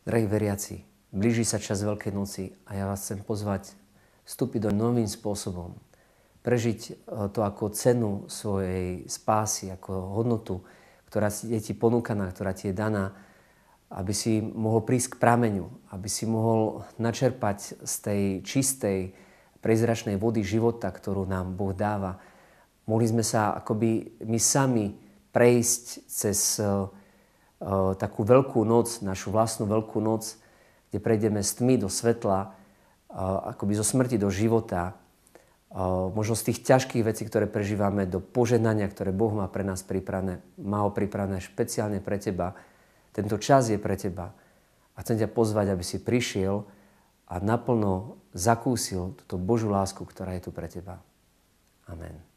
Drahí veriaci, blíži sa čas Veľkej noci a ja vás chcem pozvať vstúpiť do novým spôsobom. Prežiť e, to ako cenu svojej spásy, ako hodnotu, ktorá je ti ponúkaná, ktorá ti je daná, aby si mohol prísť k prameňu, aby si mohol načerpať z tej čistej, prezračnej vody života, ktorú nám Boh dáva. Mohli sme sa akoby my sami prejsť cez e, Eh, takú veľkú noc, našu vlastnú veľkú noc, kde prejdeme z tmy do svetla, eh, akoby zo smrti do života, eh, možno z tých ťažkých vecí, ktoré prežívame, do požehnania, ktoré Boh má pre nás pripravené, má ho pripravené špeciálne pre teba. Tento čas je pre teba. A chcem ťa pozvať, aby si prišiel a naplno zakúsil túto Božú lásku, ktorá je tu pre teba. Amen.